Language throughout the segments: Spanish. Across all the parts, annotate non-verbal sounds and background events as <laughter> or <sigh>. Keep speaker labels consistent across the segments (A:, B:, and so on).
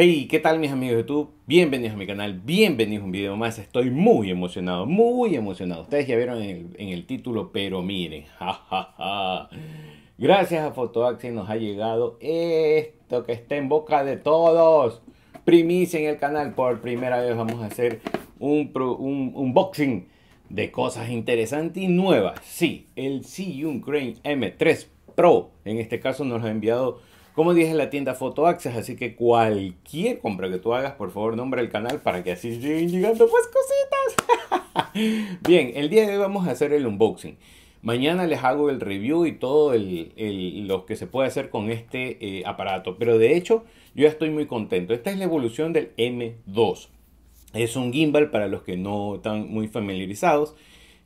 A: Hey, ¿qué tal mis amigos de YouTube? Bienvenidos a mi canal, bienvenidos a un video más. Estoy muy emocionado, muy emocionado. Ustedes ya vieron en el, título, pero miren, jajaja. <laughs> Gracias a PhotoAction nos ha llegado esto que está en boca de todos. Primicia en el canal, por primera vez vamos a hacer un, un unboxing de cosas interesantes y nuevas. Sí, el Siyun Crane M3 Pro, en este caso nos lo ha enviado como dije, la tienda Access, así que cualquier compra que tú hagas, por favor, nombre el canal para que así sigan llegando más cositas. <laughs> Bien, el día de hoy vamos a hacer el unboxing. Mañana les hago el review y todo lo que se puede hacer con este eh, aparato. Pero de hecho, yo estoy muy contento. Esta es la evolución del M2. Es un gimbal para los que no están muy familiarizados.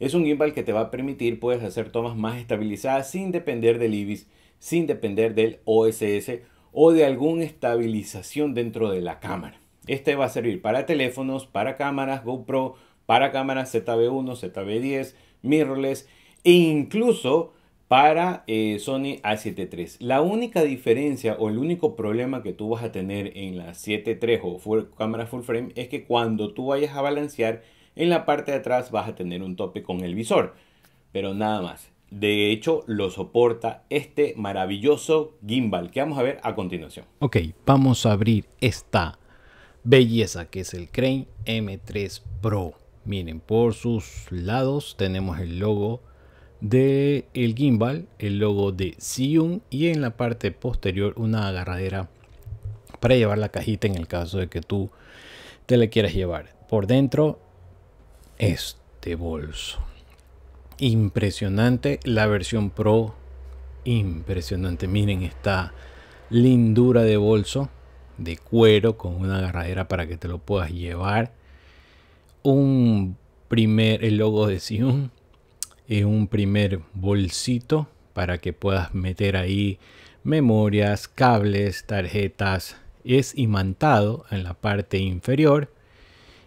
A: Es un gimbal que te va a permitir puedes hacer tomas más estabilizadas sin depender del IBIS sin depender del OSS o de alguna estabilización dentro de la cámara. Este va a servir para teléfonos, para cámaras GoPro, para cámaras ZB1, ZB10, mirrorless e incluso para eh, Sony A7 III. La única diferencia o el único problema que tú vas a tener en la 7.3 o cámara full frame es que cuando tú vayas a balancear en la parte de atrás vas a tener un tope con el visor, pero nada más de hecho lo soporta este maravilloso gimbal que vamos a ver a continuación. Ok, vamos a abrir esta belleza que es el Crane M3 Pro. Miren, por sus lados tenemos el logo de el gimbal, el logo de Siun y en la parte posterior una agarradera para llevar la cajita en el caso de que tú te la quieras llevar. Por dentro este bolso impresionante. La versión Pro, impresionante. Miren esta lindura de bolso de cuero con una agarradera para que te lo puedas llevar. Un primer, el logo de Sion. Es un primer bolsito para que puedas meter ahí memorias, cables, tarjetas. Es imantado en la parte inferior.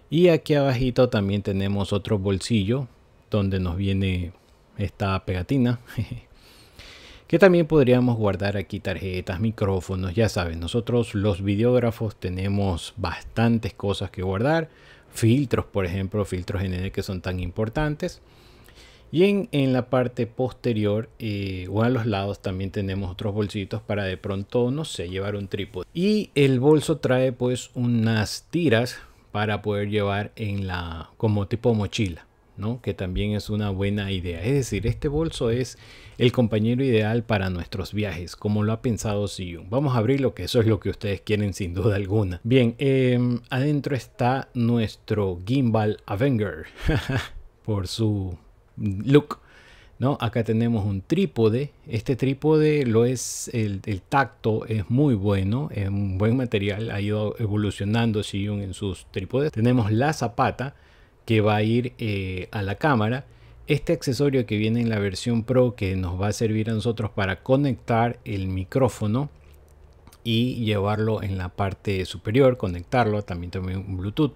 A: Y aquí abajito también tenemos otro bolsillo donde nos viene esta pegatina. <laughs> que también podríamos guardar aquí tarjetas, micrófonos, ya saben, nosotros los videógrafos tenemos bastantes cosas que guardar, filtros por ejemplo, filtros el e que son tan importantes. Y en, la parte posterior eh, o a los lados también tenemos otros bolsitos para de pronto, no sé, llevar un trípode. Y el bolso trae pues unas tiras para poder llevar en la como tipo mochila que también es una buena idea. Es decir, este bolso es el compañero ideal para nuestros viajes, como lo ha pensado Siyun. Vamos a abrirlo, que eso es lo que ustedes quieren sin duda alguna. Bien, em, adentro está nuestro Gimbal Avenger, <laughs> por su look. ¿no? Acá tenemos un trípode. Este trípode lo es, el, tacto es muy bueno, es un buen material, ha ido evolucionando Siyun en sus trípodes. Tenemos la zapata que va a ir eh, a la cámara. Este accesorio que viene en la versión Pro que nos va a servir a nosotros para conectar el micrófono y llevarlo en la parte superior, conectarlo, también también un Bluetooth.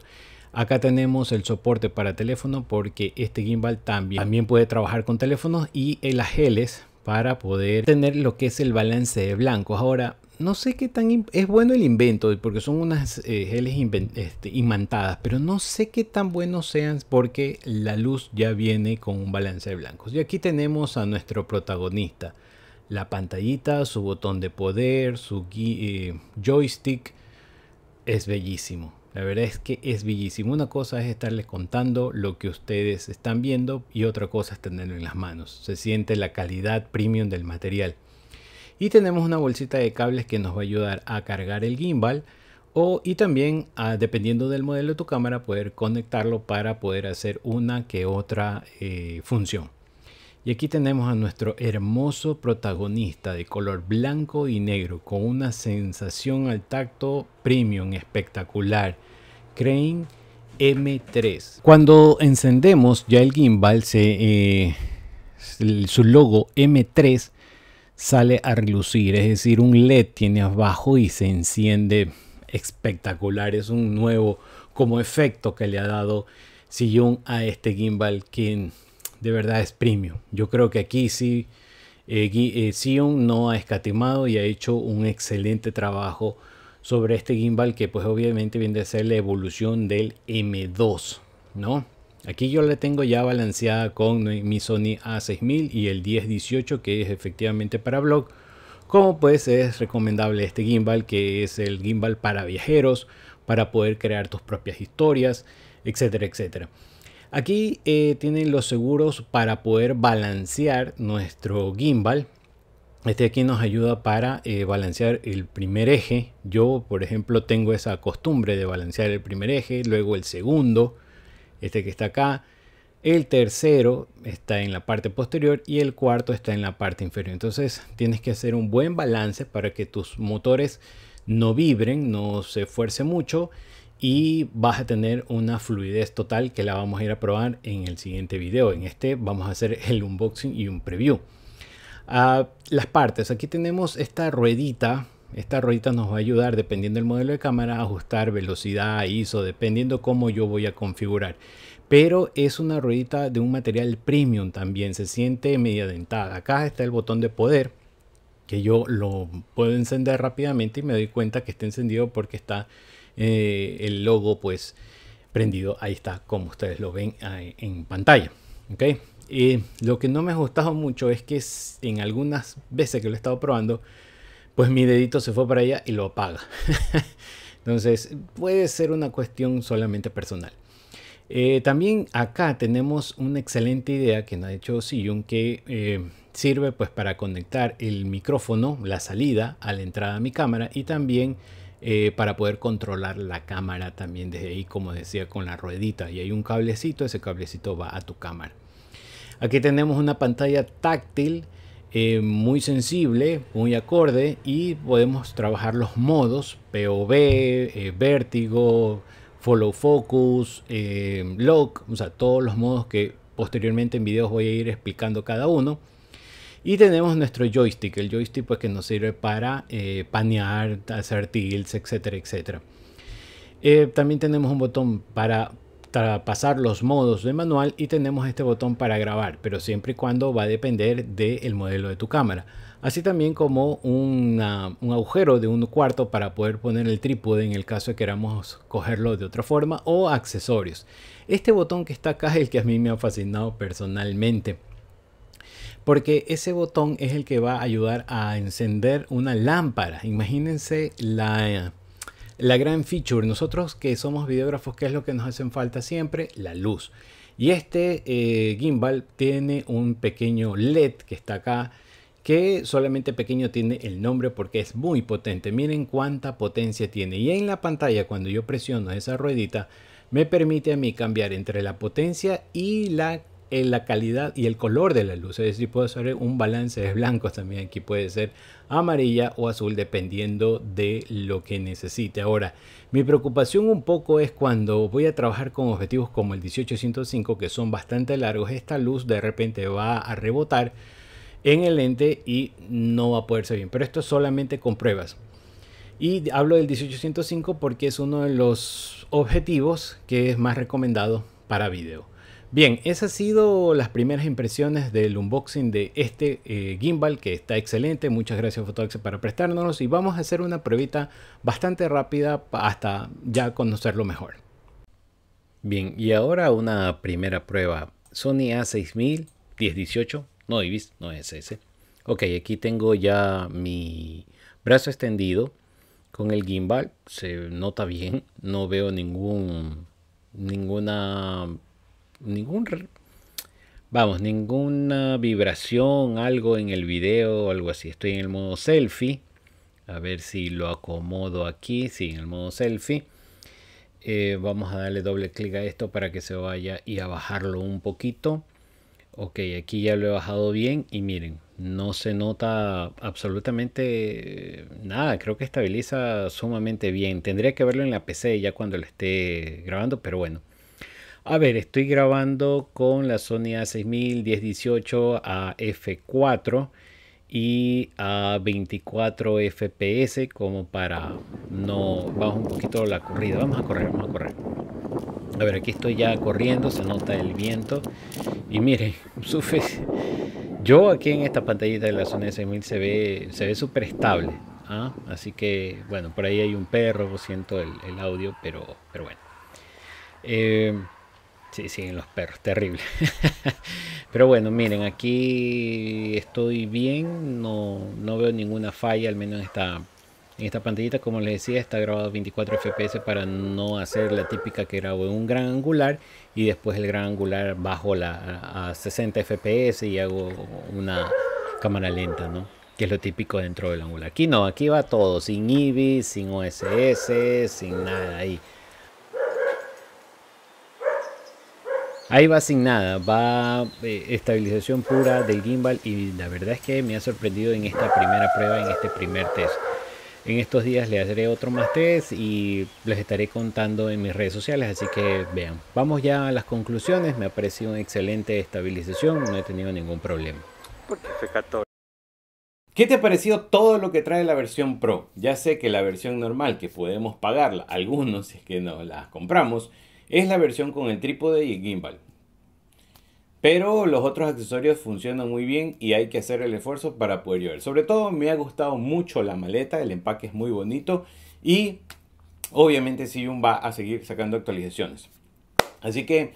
A: Acá tenemos el soporte para teléfono porque este gimbal también, también puede trabajar con teléfonos y el geles para poder tener lo que es el balance de blancos. Ahora, no sé qué tan es bueno el invento porque son unas eh, geles este, imantadas, pero no sé qué tan buenos sean porque la luz ya viene con un balance de blancos. Y aquí tenemos a nuestro protagonista, la pantallita, su botón de poder, su eh, joystick es bellísimo. La verdad es que es bellísimo. Una cosa es estarles contando lo que ustedes están viendo y otra cosa es tenerlo en las manos. Se siente la calidad premium del material y tenemos una bolsita de cables que nos va a ayudar a cargar el gimbal o, y también ah, dependiendo del modelo de tu cámara poder conectarlo para poder hacer una que otra eh, función. Y aquí tenemos a nuestro hermoso protagonista de color blanco y negro con una sensación al tacto premium espectacular. Crane M3. Cuando encendemos ya el gimbal, se, eh, su logo M3 sale a relucir, es decir, un LED tiene abajo y se enciende espectacular, es un nuevo como efecto que le ha dado Sion a este gimbal que de verdad es premium. Yo creo que aquí sí eh, eh, Sion no ha escatimado y ha hecho un excelente trabajo sobre este gimbal que pues obviamente viene a ser la evolución del M2, ¿no? Aquí yo la tengo ya balanceada con mi Sony A6000 y el 1018 que es efectivamente para blog. Como pues es recomendable este gimbal que es el gimbal para viajeros, para poder crear tus propias historias, etcétera, etcétera. Aquí eh, tienen los seguros para poder balancear nuestro gimbal. Este aquí nos ayuda para eh, balancear el primer eje. Yo, por ejemplo, tengo esa costumbre de balancear el primer eje, luego el segundo, este que está acá. El tercero está en la parte posterior y el cuarto está en la parte inferior. Entonces tienes que hacer un buen balance para que tus motores no vibren, no se esfuerce mucho y vas a tener una fluidez total que la vamos a ir a probar en el siguiente video. En este vamos a hacer el unboxing y un preview. Ah, las partes, aquí tenemos esta ruedita esta ruedita nos va a ayudar, dependiendo del modelo de cámara, a ajustar velocidad, ISO, dependiendo cómo yo voy a configurar. Pero es una ruedita de un material premium también, se siente media dentada. Acá está el botón de poder, que yo lo puedo encender rápidamente y me doy cuenta que está encendido porque está eh, el logo pues prendido. Ahí está, como ustedes lo ven en pantalla. ¿Okay? Eh, lo que no me ha gustado mucho es que en algunas veces que lo he estado probando, pues mi dedito se fue para allá y lo apaga. <laughs> Entonces puede ser una cuestión solamente personal. Eh, también acá tenemos una excelente idea que nos ha hecho Sillon que eh, sirve pues para conectar el micrófono, la salida a la entrada de mi cámara y también eh, para poder controlar la cámara también desde ahí como decía con la ruedita y hay un cablecito, ese cablecito va a tu cámara. Aquí tenemos una pantalla táctil eh, muy sensible, muy acorde y podemos trabajar los modos POV, eh, vértigo, follow focus, eh, lock, o sea, todos los modos que posteriormente en videos voy a ir explicando cada uno. Y tenemos nuestro joystick, el joystick pues que nos sirve para panear, hacer tilts, etcétera, etcétera. también tenemos un botón para pasar los modos de manual y tenemos este botón para grabar, pero siempre y cuando va a depender del modelo de tu cámara. Así también como un agujero de un cuarto para poder poner el trípode en el caso de queramos cogerlo de otra forma o accesorios. Este botón que está acá es el que a mí me ha fascinado personalmente porque ese botón es el que va a ayudar a encender una lámpara. Imagínense la la gran feature, nosotros que somos videógrafos, ¿qué es lo que nos hacen falta siempre? La luz. Y este eh, gimbal tiene un pequeño LED que está acá, que solamente pequeño tiene el nombre porque es muy potente. Miren cuánta potencia tiene. Y en la pantalla, cuando yo presiono esa ruedita, me permite a mí cambiar entre la potencia y la en la calidad y el color de la luz. Es decir, puedo hacer un balance de blancos también. Aquí puede ser amarilla o azul dependiendo de lo que necesite. Ahora, mi preocupación un poco es cuando voy a trabajar con objetivos como el 1805 que son bastante largos, esta luz de repente va a rebotar en el lente y no va a ser bien. Pero esto solamente con pruebas. Y hablo del 1805 porque es uno de los objetivos que es más recomendado para video. Bien, esas han sido las primeras impresiones del unboxing de este eh, gimbal que está excelente. Muchas gracias Fotox para prestárnoslo y vamos a hacer una pruebita bastante rápida hasta ya conocerlo mejor. Bien, y ahora una primera prueba. Sony A6000 1018, no Ibis, no es ese. Ok, aquí tengo ya mi brazo extendido con el gimbal. Se nota bien, no veo ningún ninguna ningún vamos, ninguna vibración, algo en el video o algo así. Estoy en el modo selfie. A ver si lo acomodo aquí. Sí, en el modo selfie. Eh, vamos a darle doble clic a esto para que se vaya y a bajarlo un poquito. Ok, aquí ya lo he bajado bien y miren, no se nota absolutamente nada. Creo que estabiliza sumamente bien. Tendría que verlo en la PC ya cuando lo esté grabando, pero bueno. A ver, estoy grabando con la Sony A6000 1018 a F4 y a 24 FPS como para no Vamos un poquito la corrida. Vamos a correr, vamos a correr. A ver, aquí estoy ya corriendo, se nota el viento. Y miren, <laughs> sufre. Yo aquí en esta pantallita de la Sony a 6000 se ve se ve súper estable. ¿ah? Así que, bueno, por ahí hay un perro, siento el, audio, pero, pero bueno. Eh, Sí, siguen sí, los perros, terrible. <laughs> Pero bueno, miren, aquí estoy bien, no, no veo ninguna falla, al menos en esta, en esta pantallita, como les decía, está grabado 24 FPS para no hacer la típica que grabo en un gran angular y después el gran angular bajo la, a 60 FPS y hago una cámara lenta, ¿no? Que es lo típico dentro del angular. Aquí no, aquí va todo, sin IBIS, sin OSS, sin nada ahí. Ahí va sin nada, va eh, estabilización pura del gimbal y la verdad es que me ha sorprendido en esta primera prueba, en este primer test. En estos días le haré otro más test y les estaré contando en mis redes sociales, así que vean. Vamos ya a las conclusiones, me ha parecido una excelente estabilización, no he tenido ningún problema. ¿Qué te ha parecido todo lo que trae la versión Pro? Ya sé que la versión normal, que podemos pagarla, algunos si es que no las compramos, es la versión con el trípode y el gimbal. Pero los otros accesorios funcionan muy bien y hay que hacer el esfuerzo para poder llevar. Sobre todo me ha gustado mucho la maleta, el empaque es muy bonito y obviamente Siyun va a seguir sacando actualizaciones. Así que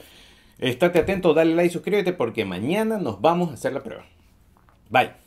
A: estate atento, dale like, suscríbete porque mañana nos vamos a hacer la prueba. Bye.